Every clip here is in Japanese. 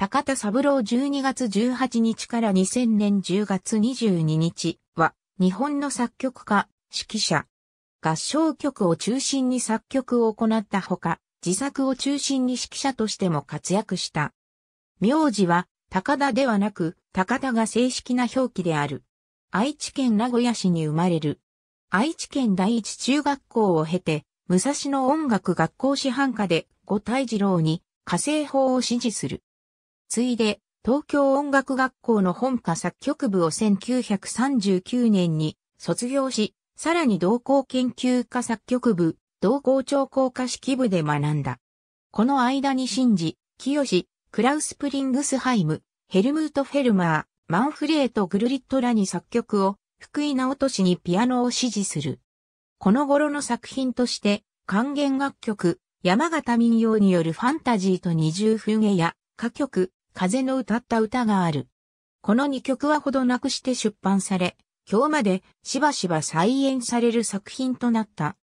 高田三郎12月18日から2000年10月22日は、日本の作曲家、指揮者。合唱曲を中心に作曲を行ったほか、自作を中心に指揮者としても活躍した。名字は、高田ではなく、高田が正式な表記である。愛知県名古屋市に生まれる。愛知県第一中学校を経て、武蔵野音楽学校師範課で、五大二郎に、火星法を支持する。ついで、東京音楽学校の本科作曲部を1939年に卒業し、さらに同校研究科作曲部、同校聴講科式部で学んだ。この間に新治、清、クラウス・プリングスハイム、ヘルムート・フェルマー、マンフレート・グルリットらに作曲を、福井直俊にピアノを指示する。この頃の作品として、還元楽曲、山形民謡によるファンタジーと二重風景や歌曲、風の歌った歌がある。この2曲はほどなくして出版され、今日までしばしば再演される作品となった。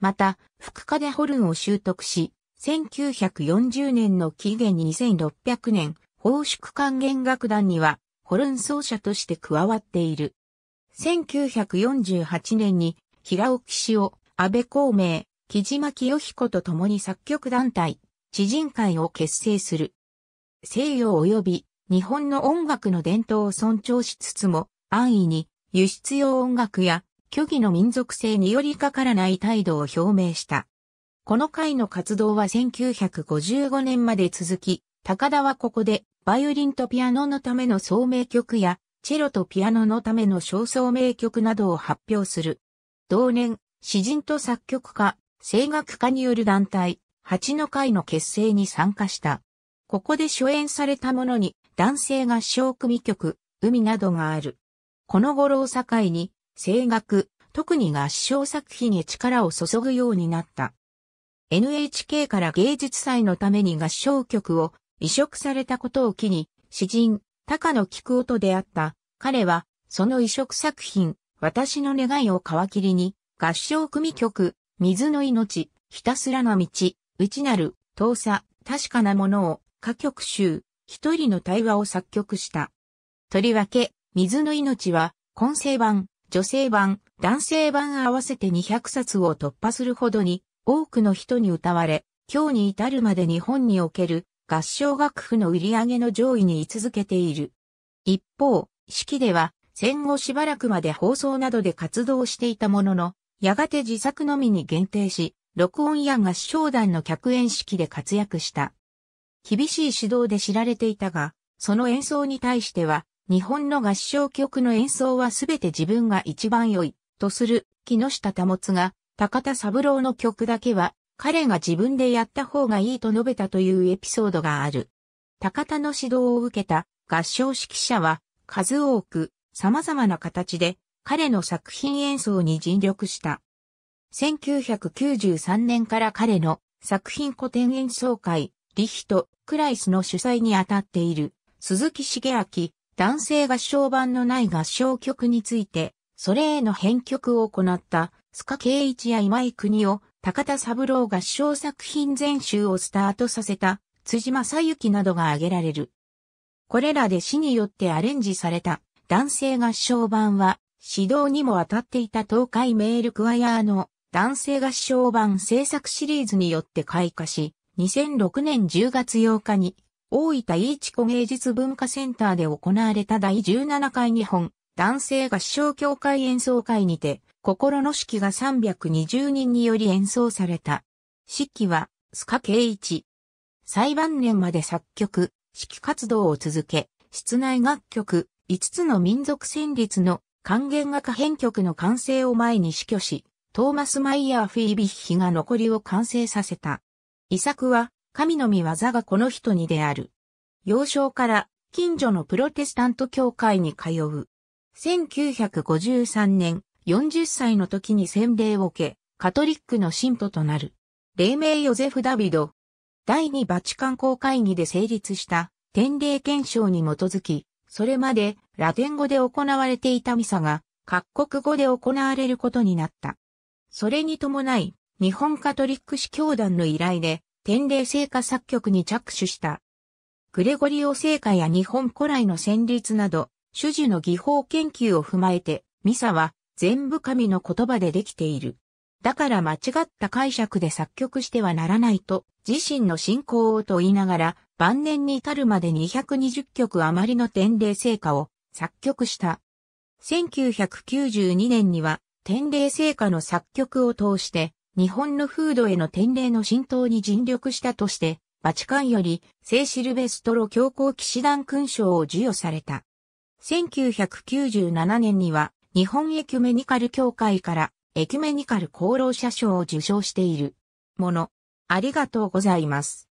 また、副科でホルンを習得し、1940年の期限2600年、宝祝管弦楽団には、ホルン奏者として加わっている。1948年に、平尾騎士を、安倍孔明、木島清彦と共に作曲団体、知人会を結成する。西洋及び日本の音楽の伝統を尊重しつつも、安易に輸出用音楽や虚偽の民族性によりかからない態度を表明した。この会の活動は1955年まで続き、高田はここでバイオリンとピアノのための奏鳴曲や、チェロとピアノのための小奏鳴曲などを発表する。同年、詩人と作曲家、声楽家による団体、八の会の結成に参加した。ここで初演されたものに男性合唱組曲、海などがある。この頃を境に、声楽、特に合唱作品へ力を注ぐようになった。NHK から芸術祭のために合唱曲を移植されたことを機に、詩人、高野菊夫と出会った。彼は、その移植作品、私の願いを皮切りに、合唱組曲、水の命、ひたすらの道、内なる、遠さ、確かなものを、歌曲集、一人の対話を作曲した。とりわけ、水の命は、混成版、女性版、男性版合わせて200冊を突破するほどに、多くの人に歌われ、今日に至るまで日本における合唱楽譜の売り上げの上位に居続けている。一方、式では戦後しばらくまで放送などで活動していたものの、やがて自作のみに限定し、録音や合唱団の客演式で活躍した。厳しい指導で知られていたが、その演奏に対しては、日本の合唱曲の演奏はすべて自分が一番良い、とする、木下保が、高田三郎の曲だけは、彼が自分でやった方がいいと述べたというエピソードがある。高田の指導を受けた合唱指揮者は、数多く、様々な形で、彼の作品演奏に尽力した。1993年から彼の作品古典演奏会、リヒト、クライスの主催に当たっている、鈴木茂明、男性合唱版のない合唱曲について、それへの編曲を行った、須賀圭一や今井国を、高田三郎合唱作品全集をスタートさせた、辻正幸などが挙げられる。これらで詩によってアレンジされた男性合唱版は、指導にも当たっていた東海メールクワイアーの男性合唱版制作シリーズによって開花し、2006年10月8日に、大分イーチコ芸術文化センターで行われた第17回日本男性合唱協会演奏会にて、心の式が320人により演奏された。式は、須賀圭一。裁判年まで作曲、指揮活動を続け、室内楽曲、5つの民族旋律の還元楽編曲の完成を前に死去し、トーマス・マイヤー・フィービッヒが残りを完成させた。遺作は、神の御業がこの人にである。幼少から近所のプロテスタント教会に通う。1953年、40歳の時に洗礼を受け、カトリックの信徒となる。黎明ヨゼフ・ダビド。第2バチカン公会議で成立した天霊憲章に基づき、それまでラテン語で行われていたミサが各国語で行われることになった。それに伴い、日本カトリック司教団の依頼で、天霊聖歌作曲に着手した。グレゴリオ聖歌や日本古来の旋律など、主事の技法研究を踏まえて、ミサは全部神の言葉でできている。だから間違った解釈で作曲してはならないと、自身の信仰をと言いながら、晩年に至るまで220曲余りの天霊聖歌を作曲した。1992年には、天霊聖歌の作曲を通して、日本の風土への典礼の浸透に尽力したとして、バチカンより聖シルベストロ教皇騎士団勲章を授与された。1997年には日本エキュメニカル協会からエキュメニカル功労者賞を受賞しているもの。ありがとうございます。